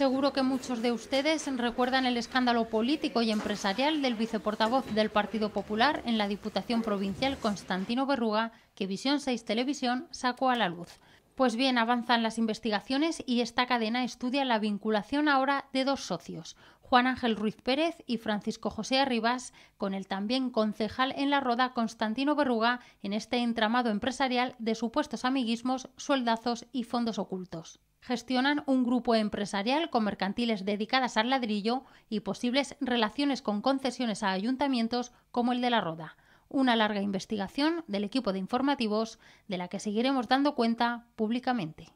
seguro que muchos de ustedes recuerdan el escándalo político y empresarial del viceportavoz del Partido Popular en la Diputación Provincial Constantino Berruga, que Visión 6 Televisión sacó a la luz. Pues bien, avanzan las investigaciones y esta cadena estudia la vinculación ahora de dos socios, Juan Ángel Ruiz Pérez y Francisco José Arribas, con el también concejal en la Roda Constantino Berruga en este entramado empresarial de supuestos amiguismos, sueldazos y fondos ocultos gestionan un grupo empresarial con mercantiles dedicadas al ladrillo y posibles relaciones con concesiones a ayuntamientos como el de La Roda. Una larga investigación del equipo de informativos de la que seguiremos dando cuenta públicamente.